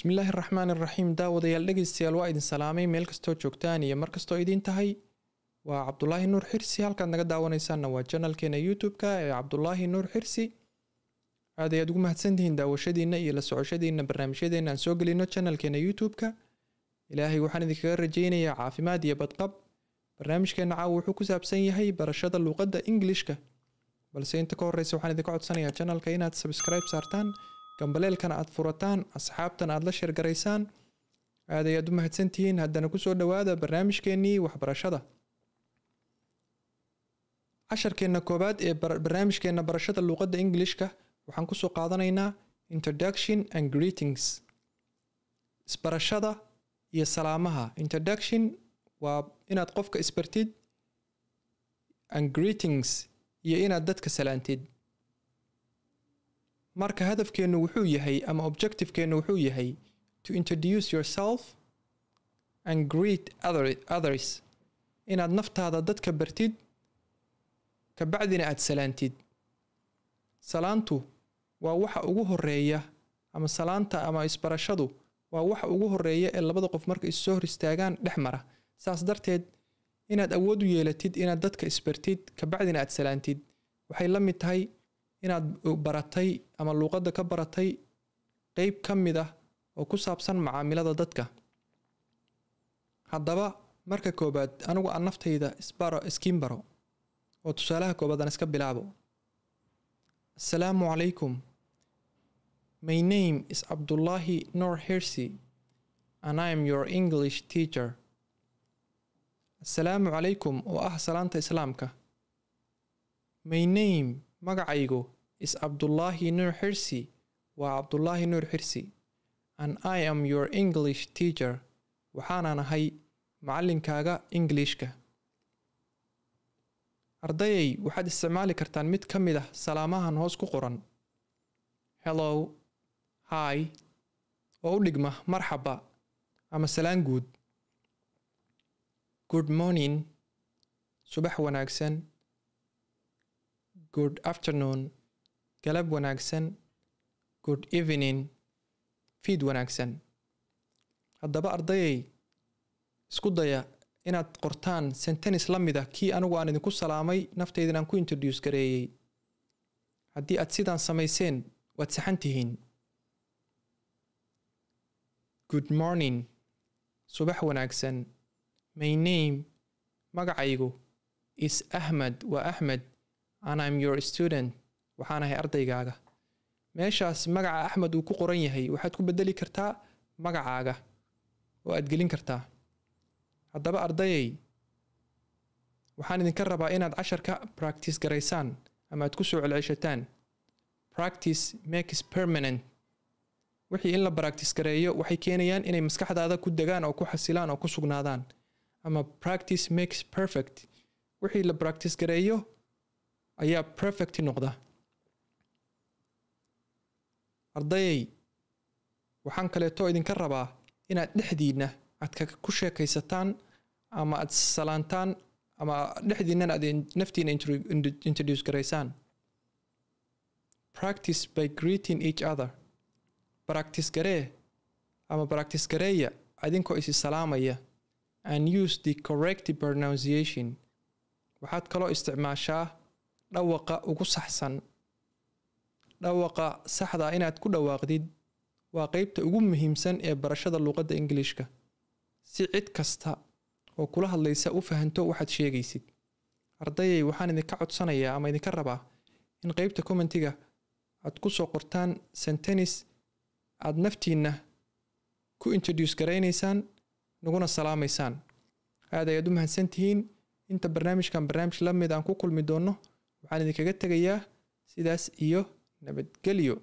bismillaahi raxmaani raxiim daawadayaal dhegeystayaal waa idin salaamay meel kastoo joogtaan iyo mar kastoo idiin tahay waa cabdulaahi nuur xirsi halkaad naga daawanaysaanna waa janalkeena youtube-ka ee cabdulaahi nuur xirsi aad ayaad ugu mahadsantihiin daawashadiinna iyo la socoshadiinna barnaamijyadeenna aan soo gelino janalkeena youtube-ka ilaahay waxaan idinkaga rajaynayaa caafimaad iyo badqab barnaamijkeenna caawa wuxuu ku saabsan yahay barashada luuqadda ingilishka balse inta ka horeysa waxaan idinka codsanayaa janalka inaad sabskribe saartaan gambaleelkan aad furataan asxaabtan aad la sheergaraysaan aad ayaad u mahadsantihiin haddana kusoo dhawaada barnaamijkeennii waxbarashada casharkeenna koowaad ee barnaamijkeenna barashada luuqadda ingilishka waxaan kusoo qaadanaynaa introduction and greetings isbarashada iyo salaamaha introduction waa inaad qofka isbartid and greetings iyo inaad dadka salaantid marka hadafkeennu wuxuu yahay ama objectivekeennu wuxuu yahay to introduce yourself and greet other, others inaad naftaada dadka bartid kabacdina aad salaantid salaantu waa waxa ugu horeeya ama salaanta ama isbarashadu waa waxa ugu horeeya ee labada qof marka issoo hor istaagaan dhex mara saas darteed inaad awood u yeelatid inaad dadka isbartid kabacdina aad salaantid waxay la mid tahay inaad baratay ama luuqadda ka baratay qeyb ka mid ah oo ku saabsan macaamilada dadka haddaba marka koobaad anigu aan naftayda isbaro iskiin baro oo tusaalaha koobaad aan iska bilaabo assalaamu calaykum my name is cabdullaahi nor hersey and i am your english teacher assalaamu calaykum oo ah salaanta islaamka my name magacaygu is cabdulaahi nuur xirsi waa cabdulaahi nuur xirsi and i am your english teacher waxaanan ahay macalinkaaga ingiliishka ardayay waxaad isticmaali kartaan mid ka mid ah salaamahan hoos ku qoran hellow hi oo u dhigma marxaba ama salaan guud good morning subax wanaagsan good afternoon galab wanaagsan good evening fiid wanaagsan haddaba ardayay isku daya inaad qortaan sentenis la mid ah kii anigu aan idinku salaamay naftaydan aan ku introduce gareeyey haddii aad sidaan samayseen waad saxan tihiin good morning subax wanaagsan my name magacaygu is ahmed waa axmed and im your student waxaan ahay ardaygaaga meeshaas magaca axmed uu ku qoran yahay waxaad ku bedeli kartaa magacaaga oo aad gelin kartaa haddaba ardayay waxaan idinka rabaa inaad casharka practice garaysaan ama aad ku soo celceshataan practice makes permanent wixii in la practice gareeyo waxay keenayaan inay maskaxdaada ku degaan oo ku xasilaan oo ku sugnaadaan ama practice makes perfect wixii la practice gareeyo ayaa perfecti noqda ardayay waxaan kaleeto idinka rabaa inaad dhexdiinna aad ku sheekaysataan ama aad salaantaan ama dhexdiinan aad naftiina introduce garaysaan practice by greeting each other baractis garee ama baractis gareeya adinkoo isi salaamaya and use the correct pronunciation waxaad kaloo isticmaashaa dhawaqa ugu saxsan dhawaqa saxda ah inaad ku dhawaaqdid waa qeybta ugu muhiimsan ee barashada luuqadda ingiliishka si cid kasta oo kula hadlaysa u fahanto waxaad sheegaysid ardayay waxaan idinka codsanayaa ama idinka rabaa in qeybta commentiga aad ku soo qortaan sentenis aad naftiinna ku introduce garaynaysaan naguna salaamaysaan aad ayaad u mahadsan tihiin inta barnaamijkan barnaamij la mid aan ku kulmi doonno waxaan idinkaga tegayaa sidaas iyo nabadgelyo